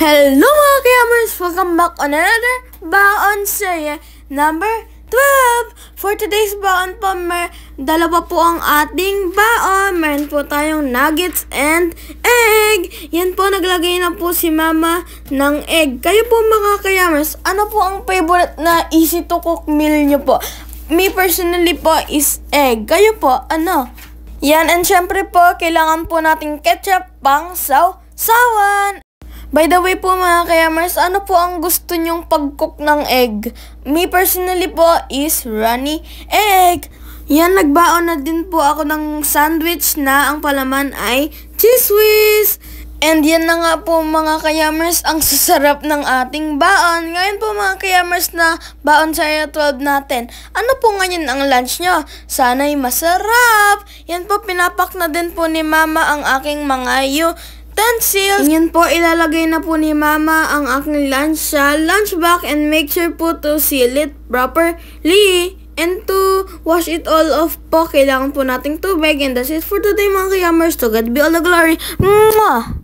Hello mga gamers! Welcome back on another Baon Serie number 12! For today's Baon po, mer dalawa po ang ating baon. Meron po tayong nuggets and egg! Yan po, naglagay na po si Mama ng egg. Kayo po mga Kayamers, ano po ang favorite na easy to cook meal nyo po? Me personally po is egg. Kayo po, ano? Yan, and syempre po, kailangan po nating ketchup pang saw sawan By the way po mga kayamers, ano po ang gusto nyong pag-cook ng egg? Me personally po is runny egg. Yan, nagbaon na din po ako ng sandwich na ang palaman ay cheese whiz. And yan na nga po mga kayamers, ang sasarap ng ating baon. Ngayon po mga kayamers na baon sa area 12 natin. Ano po ngayon ang lunch nyo? Sana'y masarap! Yan po, pinapak na din po ni mama ang aking mga yu utensils. Yun po, ilalagay na po ni Mama ang aking lunch sa ah, lunch bag and make sure po to seal it properly. And to wash it all off po, kailangan po nating tubig. And that's it for today mga kiyamers. To God be all the glory. Mwah!